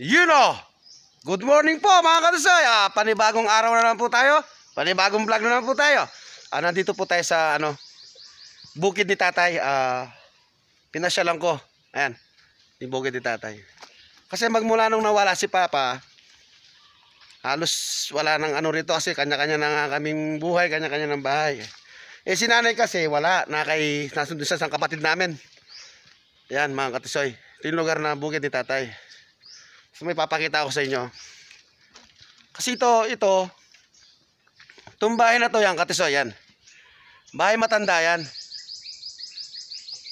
Yun o. Oh. Good morning po mga kadusoy. Ah, panibagong araw na naman po tayo. Panibagong vlog na naman po tayo. Ah, nandito po tayo sa ano, bukid ni tatay. Ah, lang ko. Ayan. Yung bukid ni tatay. Kasi magmula nung nawala si Papa, halos wala nang ano rito kasi kanya-kanya na nga kaming buhay, kanya-kanya ng bahay. Eh si nanay kasi wala, nakay, nasundo sa kapatid namin. Ayan mga katisoy. Ito yung lugar na bukid ni tatay. So may papakita ako sa inyo. Kasi ito, ito, itong bahay na to yan, katiso, yan. Bahay matanda yan.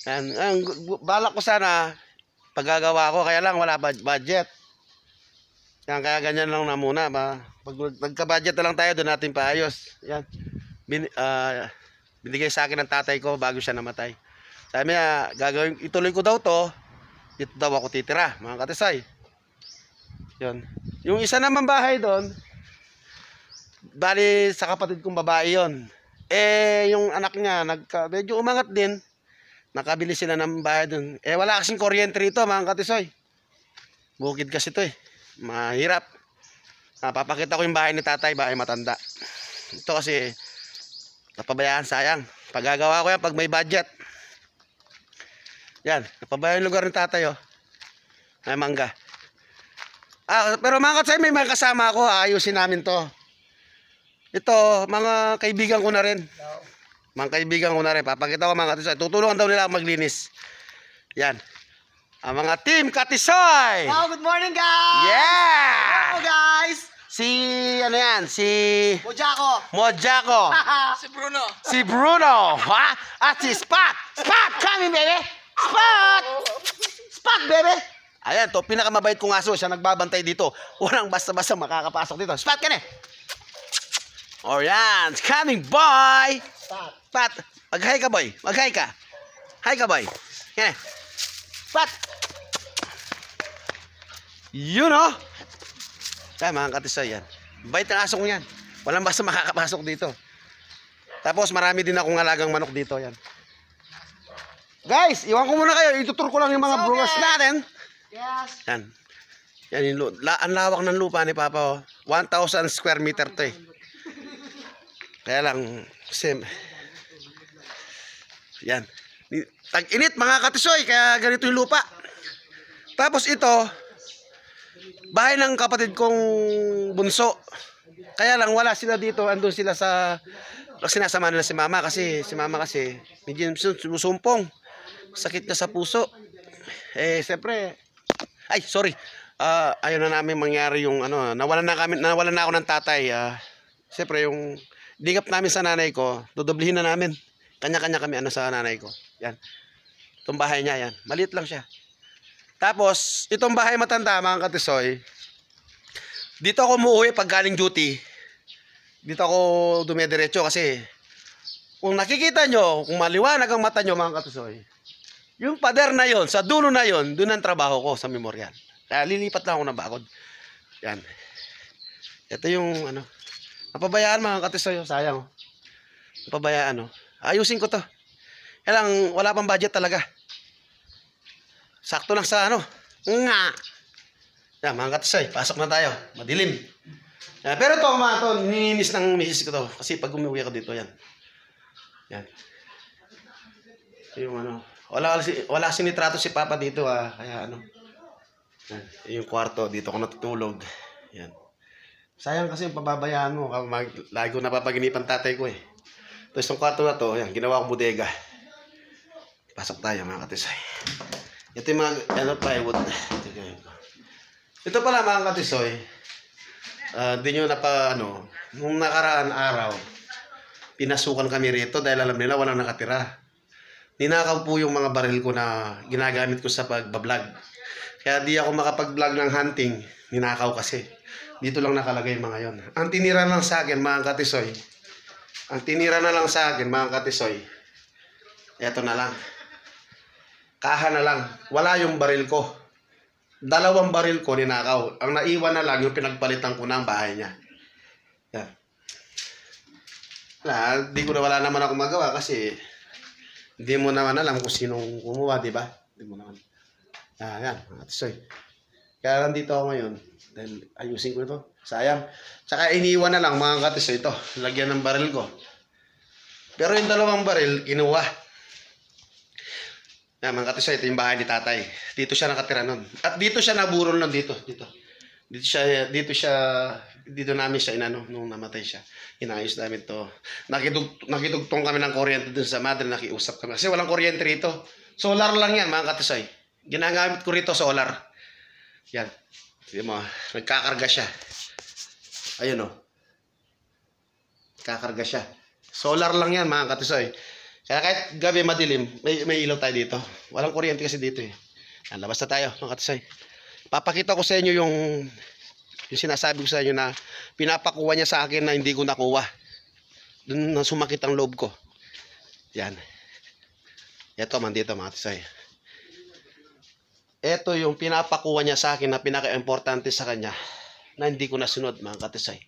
Yan, ang balak ko sana, paggagawa ko, kaya lang wala budget. Yan, kaya ganyan lang na muna. Ba? Pag nagka-budget na lang tayo, doon natin paayos. Yan. Bin, uh, binigay sa akin ng tatay ko bago siya namatay. Sabi niya, gagawin, ituloy ko daw to, dito daw ako titira, mga katisay. Yun. Yung isa naman bahay doon, bali sa kapatid kong babae yon. Eh, yung anak niya, nagka, medyo umangat din. Nakabili sila ng bahay doon. Eh, wala kasing kuryente rito, mga katisoy. Bukid kasi to eh. Mahirap. Ah, papakita ko yung bahay ni tatay, bahay matanda. Ito kasi, napabayaan, sayang. Pagagawa ko yan pag may budget. Yan, napabayaan yung lugar ni tatay, oh. May mangga. Ah, pero mga katsay, may mga kasama ako. Ayusin namin to. Ito, mga kaibigan ko na rin. Mga kaibigan ko na rin. Papakita ko mga katsay. Tutulungan daw nila maglinis. Yan. Ang mga team Katisoy! Wow, good morning guys! Yeah! Hello guys! Si, ano yan? Si... Mojako! Mojako! si Bruno! Si Bruno! ha? At si Spot! Spot! Come in, baby! Spot! Spot, baby! Ayan, to, pinakamabait kong aso. Siya nagbabantay dito. Walang basta-basta makakapasok dito. Spot ka na. Oh, yan. Coming, boy. Spot. Spot. Mag-hi ka, boy. Mag-hi ka. Hi ka, boy. Yan eh. Spot. Yun, oh. Kaya, mga katisay, yan. Bait ang aso ko yan. Walang basta makakapasok dito. Tapos, marami din akong alagang manok dito, yan. Guys, iwan ko muna kayo. Ituturo ko lang yung mga so, brewers natin. Yes. Yan. Yan yung lupa. ang lawak ng lupa ni Papa. Oh. 1,000 square meter to eh. Kaya lang, sim. Yan. Tag-init mga katisoy, kaya ganito yung lupa. Tapos ito, bahay ng kapatid kong bunso. Kaya lang wala sila dito, andun sila sa sinasama nila si mama kasi si mama kasi medyo sumusumpong. Sakit na sa puso. Eh, siyempre, ay, sorry. Uh, ah, ayun na namin mangyari yung ano, nawalan na kami, nawalan na ako ng tatay. Uh, Siyempre, yung dingap namin sa nanay ko, dudublihin na namin. Kanya-kanya kami ano sa nanay ko. Yan. Itong bahay niya, yan. Maliit lang siya. Tapos, itong bahay matanda, mga katisoy, dito ako umuwi pag galing duty. Dito ako dumediretso kasi kung nakikita nyo, kung maliwanag ang mata nyo, mga katisoy, yung pader na yon, sa dulo na yon, doon ang trabaho ko sa memorial. Kaya lilipat lang ako ng bakod. Yan. Ito yung ano. Napabayaan mga katisoyo. Sayang. Oh. Napabayaan. Oh. Ayusin ko to. Kailang wala pang budget talaga. Sakto lang sa ano. Nga. Yan mga katisoy. Pasok na tayo. Madilim. Yan. Pero to mga to. Nininis ng misis ko to. Kasi pag umuwi ako dito. Yan. Yan. Ito yung ano. Wala, wala sinitrato si Papa dito ah. Kaya ano. Yan, Yung kwarto, dito ako natutulog. Yan. Sayang kasi yung pababayaan mo. Mag, lagi ko napapaginipan tatay ko eh. Tapos yung kwarto na to, yan, ginawa kong bodega. Pasok tayo mga katisay. Ito yung mga, ano, plywood. Ito pala mga katisoy. Hindi ah, uh, nyo napa, ano, nung nakaraan araw, pinasukan kami rito dahil alam nila walang nakatira. Ninakaw po yung mga baril ko na ginagamit ko sa pagbablog. Kaya di ako makapag-vlog ng hunting. Ninakaw kasi. Dito lang nakalagay mga yon. Ang tinira na lang sa akin mga katisoy. Ang tinira na lang sa akin mga katisoy. Ito na lang. Kaha na lang. Wala yung baril ko. Dalawang baril ko ninakaw. Ang naiwan na lang yung pinagpalitan ko ng bahay niya. Yan. Na, di ko na wala naman ako magawa kasi hindi mo naman alam kung sinong kumuha, di ba? Hindi mo naman. Ah, yan, Ate Soy. Kaya dito ako ngayon dahil ayusin ko ito. Sayang. Tsaka iniwan na lang mga katis ito. Lagyan ng baril ko. Pero yung dalawang baril, kinuha. Yan mga katis ito yung bahay ni tatay. Dito siya nakatira nun. At dito siya naburol nun dito. Dito. Dito siya, dito siya dito namin siya inano nung namatay siya. Inayos namin to. Nakitug, nakitugtong kami ng kuryente dun sa Madre, nakiusap kami. Kasi walang kuryente rito. Solar lang yan mga katisoy. Ginagamit ko rito solar. Yan. Hindi mo, nagkakarga siya. Ayun o. Oh. Kakarga siya. Solar lang yan mga katisoy. Kaya kahit gabi madilim, may, may ilaw tayo dito. Walang kuryente kasi dito eh. Labas na tayo mga katisoy. Papakita ko sa inyo yung yung sinasabi ko sa inyo na pinapakuha niya sa akin na hindi ko nakuha. Doon na sumakit ang loob ko. Yan. Ito man dito mga tisay. Ito yung pinapakuha niya sa akin na pinaka-importante sa kanya na hindi ko nasunod mga katisay.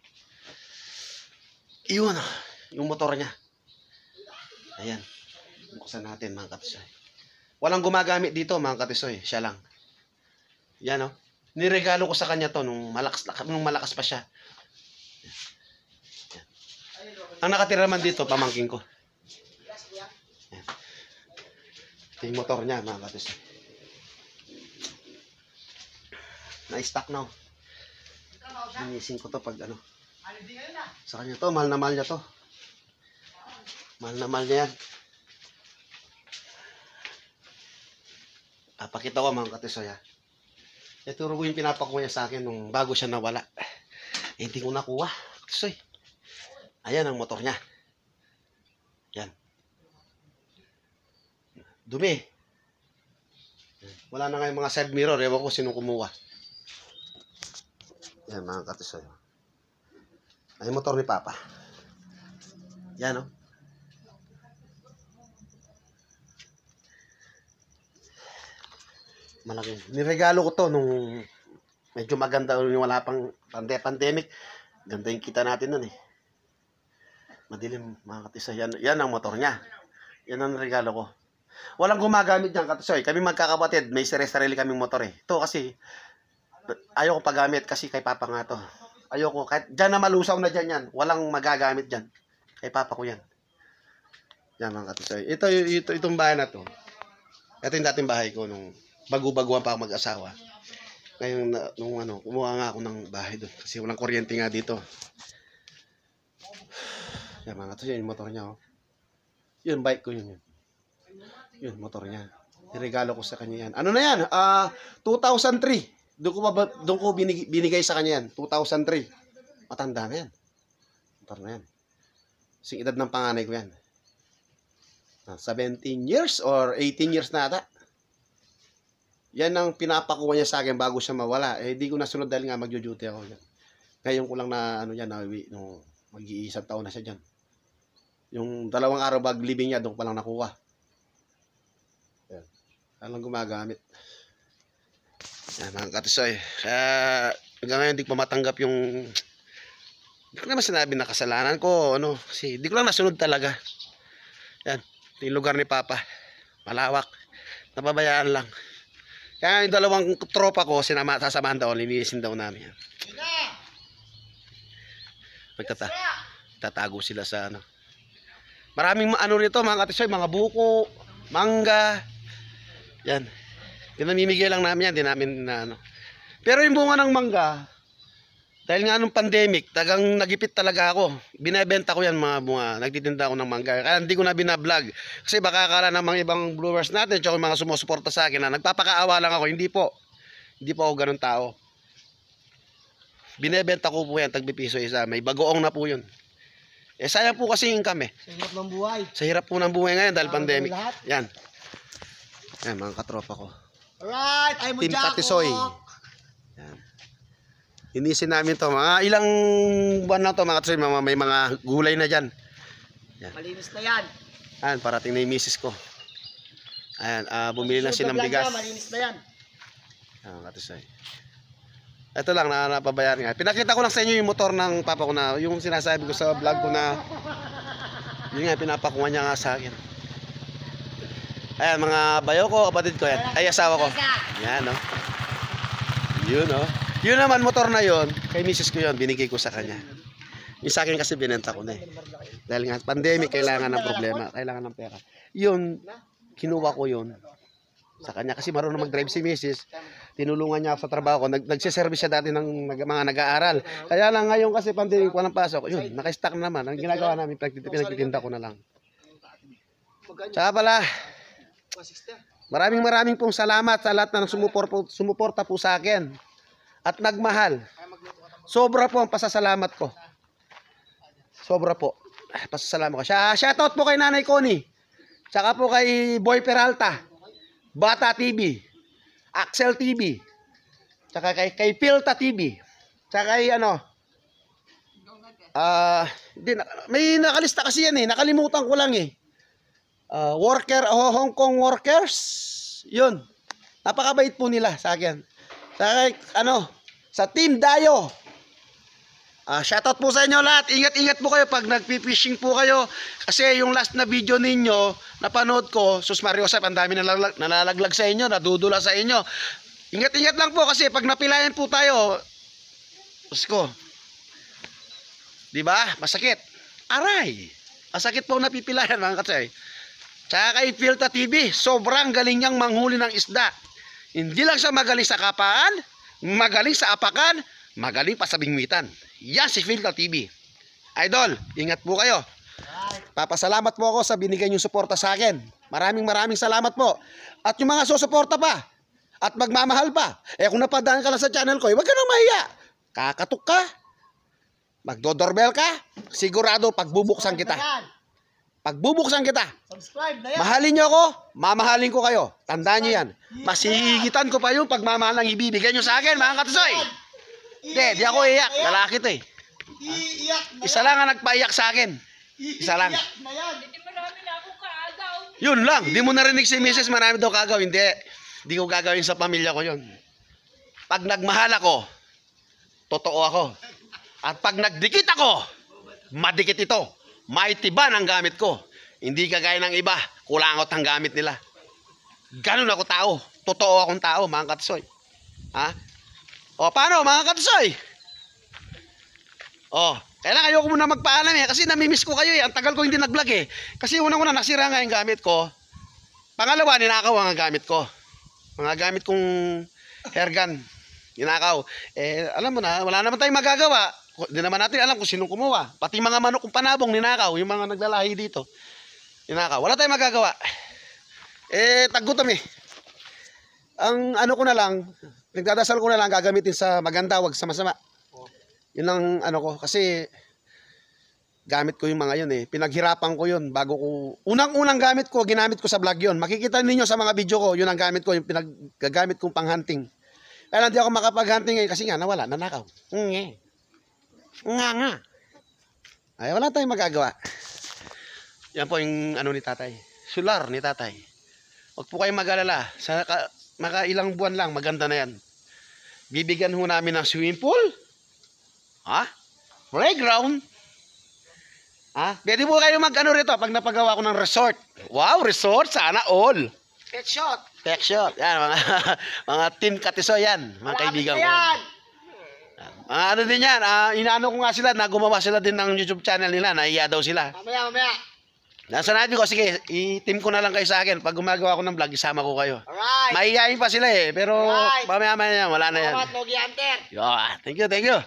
Iyon, ah, yung motor niya. Ayan. Buksan natin mga katisay. Walang gumagamit dito mga katisoy. Siya lang. Yan o. Oh. Niregalo ko sa kanya to nung malakas, nung malakas pa siya. Ang nakatira man dito, pamangkin ko. Ito yung motor niya, mga katis. Na-stack na. Ninisin oh. ko to pag ano. Sa kanya to, mahal na mahal niya to. Mahal na mahal niya yan. Papakita ah, ko mga katis, ha. Oh, ito rin yung pinapakuha niya sa akin nung bago siya nawala. Eh, hindi ko nakuha. Tusoy. Ayan ang motor niya. Yan. Dumi. Wala na nga mga side mirror. Ewan ko sino kumuha. Yan mga katusoy. Ay motor ni Papa. Yan o. Oh. malaki. Niregalo ko to nung medyo maganda nung wala pang pande pandemic. Ganda yung kita natin nun eh. Madilim mga katisa. Yan, yan ang motor niya. Yan ang regalo ko. Walang gumagamit niyan katisa. Kami magkakapatid, may sarili-sarili kaming motor eh. Ito kasi ayoko pagamit kasi kay papa nga to. Ayoko. Kahit dyan na malusaw na dyan yan. Walang magagamit dyan. Kay papa ko yan. Yan mga katisa Ito, ito, itong bahay na to. Ito yung dating bahay ko nung bago-baguhan pa ako mag-asawa. Ngayon, nung ano, kumuha nga ako ng bahay doon kasi walang kuryente nga dito. Yan mga to, yun yung motor niya. Oh. Yun, bike ko yun. Yun, yun motor niya. Regalo ko sa kanya yan. Ano na yan? Uh, ah, 2003. Doon ko, doon ko binig, binigay sa kanya yan. 2003. Matanda na yan. Motor na yan. Sing edad ng panganay ko yan. Ah, 17 years or 18 years na ata. Yan ang pinapakuha niya sa akin bago siya mawala. Eh, di ko nasunod dahil nga magjo-duty ako. Yan. Ngayon ko lang na, ano yan, nawi, no, mag-iisang taon na siya dyan. Yung dalawang araw bag living niya, doon pa lang nakuha. Yan. Alam gumagamit. Yan, mga katisoy. Uh, hanggang ngayon, di ko matanggap yung... Hindi ko naman sinabi na kasalanan ko, ano, kasi di ko lang nasunod talaga. Yan, yung lugar ni Papa. Malawak. Napabayaan lang. Kaya yung dalawang tropa ko, sinama, sasamahan daw, linisin daw namin. Magtata tatago sila sa ano. Maraming ano rito mga katisoy, mga buko, mangga. Yan. Pinamimigay lang namin yan, din namin na ano. Pero yung bunga ng mangga, dahil nga nung pandemic, tagang nagipit talaga ako. Binebenta ko yan mga bunga. Nagtitinda ako ng mangga. Kaya hindi ko na binablog. Kasi baka akala ng mga ibang viewers natin at mga sumusuporta sa akin na nagpapakaawa lang ako. Hindi po. Hindi po ako ganun tao. Binebenta ko po yan, tagbipiso isa. May bagoong na po yun. Eh sayang po kasi income kami. Sa hirap ng buhay. Sa hirap po ng buhay ngayon dahil Ayaw pandemic. Yan. Yan mga katropa ko. Alright, I'm Team Jack. Team Patisoy. Yan. Inisin namin to mga ilang buwan na to mga tsoy, mga may mga gulay na diyan. Yan. Malinis na 'yan. Ayan, parating na 'yung misis ko. Ayan, uh, bumili na siya ng bigas. malinis na 'yan. Ah, mga tsoy. Ito lang na napabayar nga. Pinakita ko lang sa inyo 'yung motor ng papa ko na 'yung sinasabi ko sa vlog ko na yun nga pinapakuha niya nga sa akin. Ayan, mga bayo ko, kapatid ko yan. Ay, asawa ko. Yan, no? Oh. Yun, no? Oh. Yun naman, motor na yon Kay misis ko yon binigay ko sa kanya. Yung sa akin kasi binenta ko na eh. Dahil nga, pandemic, kailangan ng problema. Kailangan ng pera. Yun, kinuha ko yun sa kanya. Kasi marunong mag-drive si misis. Tinulungan niya ako sa trabaho ko. Nag Nagsiservice siya dati ng mga nag-aaral. Kaya lang ngayon kasi pandemic, walang pasok. Yun, naka-stack na naman. Ang ginagawa namin, pinagtitinda ko na lang. Tsaka pala, maraming maraming pong salamat sa lahat na sumuporta, sumuporta po sa akin at nagmahal. Sobra po ang pasasalamat ko. Sobra po. Pasasalamat ko. Shoutout po kay Nanay Connie. Tsaka po kay Boy Peralta. Bata TV. Axel TV. Tsaka kay, kay Pilta TV. Tsaka kay ano. Uh, ah, di, may nakalista kasi yan eh. Nakalimutan ko lang eh. Uh, worker, oh, Hong Kong workers. Yun. Napakabait po nila sa akin. Kahit ano, sa Team Dayo. Ah, shoutout po sa inyo lahat. Ingat-ingat po kayo pag nagpi-fishing po kayo. Kasi yung last na video ninyo, napanood ko, sus Mario Sap, ang dami nalalag, nalalaglag sa inyo, nadudula sa inyo. Ingat-ingat lang po kasi pag napilayan po tayo, usko. 'Di ba? Masakit. Aray. Masakit po napipilayan mga katsay. Tsaka kay Filta TV, sobrang galing niyang manghuli ng isda. Hindi lang siya magaling sa kapaan, magaling sa apakan, magaling pa sa bingwitan. Yan si Filter TV. Idol, ingat po kayo. Papasalamat po ako sa binigay niyong suporta sa akin. Maraming maraming salamat po. At yung mga susuporta pa at magmamahal pa. Eh kung napadaan ka lang sa channel ko, eh, huwag ka nang mahiya. Kakatok ka. Magdodorbel ka. Sigurado pagbubuksan kita. Pagbubuksan kita. Subscribe na yan. Mahalin niyo ako, mamahalin ko kayo. Tandaan niyo yan. Masigitan ko pa yung pagmamahal ng ibibigay niyo sa akin, mga katusoy. Hindi, di ako iiyak. Lalaki to eh. Iiyak Isa lang ang nagpaiyak sa akin. Isa lang. Iiyak na yan. Marami na akong kaagaw. Yun lang. Di mo narinig si Mrs. Marami daw kaagaw. Hindi. Hindi ko gagawin sa pamilya ko yon. Pag nagmahal ako, totoo ako. At pag nagdikit ako, madikit ito. Mighty Maitiban ang gamit ko. Hindi kagaya ng iba, kulangot ang gamit nila. Ganun ako tao. Totoo akong tao, mga katsoy. Ha? O, paano, mga katsoy? O, kailangan ayoko muna magpaalam eh. Kasi namimiss ko kayo eh. Ang tagal ko hindi nag-vlog eh. Kasi unang-una, nasira nga yung gamit ko. Pangalawa, ninakaw ang gamit ko. Mga gamit kong hair gun. Ninakaw. Eh, alam mo na, wala naman tayong magagawa hindi naman natin alam kung sino kumuha. Pati mga manok kung panabong ninakaw, yung mga naglalahi dito. Ninakaw. Wala tayong magagawa. Eh, taggutom eh. Ang ano ko na lang, nagdadasal ko na lang gagamitin sa maganda, wag sa masama. Yun ang ano ko. Kasi gamit ko yung mga yun eh. Pinaghirapan ko yun bago ko... Unang-unang gamit ko, ginamit ko sa vlog yun. Makikita ninyo sa mga video ko, yun ang gamit ko, yung pinaggagamit kong panghunting. Kaya hindi ako makapag-hunting ngayon kasi nga nawala, nanakaw. Mm -hmm. Nga nga. Ay, wala tayong magagawa. Yan po yung ano ni tatay. sular ni tatay. Huwag po kayong magalala Sa ka, maka ilang buwan lang, maganda na yan. Bibigyan ho namin ng swimming pool. Ha? Playground. Ha? Pwede po kayo mag-ano rito pag napagawa ko ng resort. Wow, resort. Sana all. Pet shop. Pet shop. Yan, mga, mga team katiso yan. Mga Malapit kaibigan ko. Ah, ano din yan, ah, inaano ko nga sila na gumawa sila din ng YouTube channel nila, nahiya daw sila. Mamaya, mamaya. Nasa nabi ko, sige, i-team ko na lang kayo sa akin. Pag gumagawa ko ng vlog, isama ko kayo. Alright. Mahihayin pa sila eh, pero mamaya mamaya mamaya wala na yan. Salamat, Logi Hunter. Yo, thank you, thank you.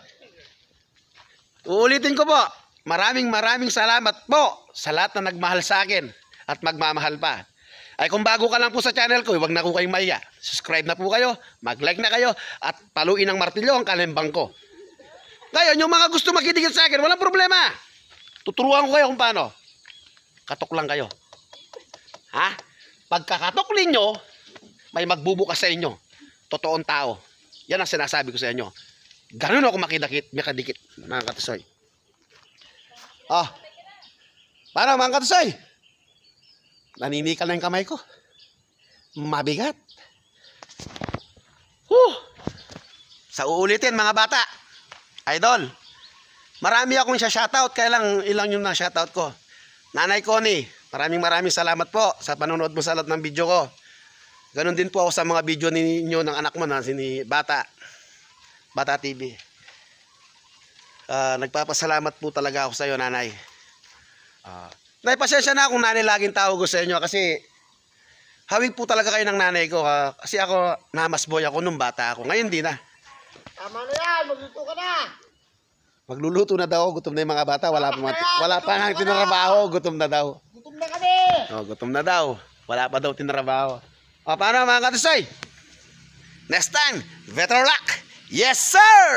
Uulitin ko po, maraming maraming salamat po sa lahat na nagmahal sa akin at magmamahal pa. Ay kung bago ka lang po sa channel ko, huwag na ko kayong mahiya. Subscribe na po kayo, mag-like na kayo, at paluin ang martilyo ang kalimbang ko. Ngayon, yung mga gusto makitigil sa akin, walang problema. Tuturuan ko kayo kung paano. Katok lang kayo. Ha? Pagkakatok ninyo, may magbubukas sa inyo. Totoong tao. Yan ang sinasabi ko sa inyo. Ganun ako makidikit, makadikit, mga katusoy. Ah, paano mga katusoy? Naninikal na yung kamay ko. Mabigat. Huh. Sa uulitin mga bata. Idol, marami akong siya-shoutout. Kaya lang ilang yung na-shoutout ko. Nanay Connie, maraming maraming salamat po sa panonood mo sa lahat ng video ko. Ganon din po ako sa mga video ninyo ng anak mo na sini Bata. Bata TV. Uh, ah, nagpapasalamat po talaga ako sa iyo, nanay. Uh, nay, pasensya na kung nanay laging tawag ko sa inyo kasi hawig po talaga kayo ng nanay ko. Uh, kasi ako, namasboy ako nung bata ako. Ngayon din na. Ah. Tama na yan, magluto ka na. Magluluto na daw, gutom na yung mga bata, wala pa mga, wala pa nga tinrabaho, gutom na daw. Gutom na kami. Oh, gutom na daw. Wala pa daw tinrabaho. O, paano mga katusoy? Next time, better luck. Yes, sir!